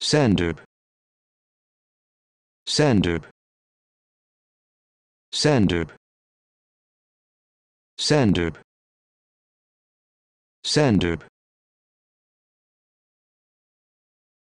Sandub. Sandub. Sandub. Sandub. Sandub.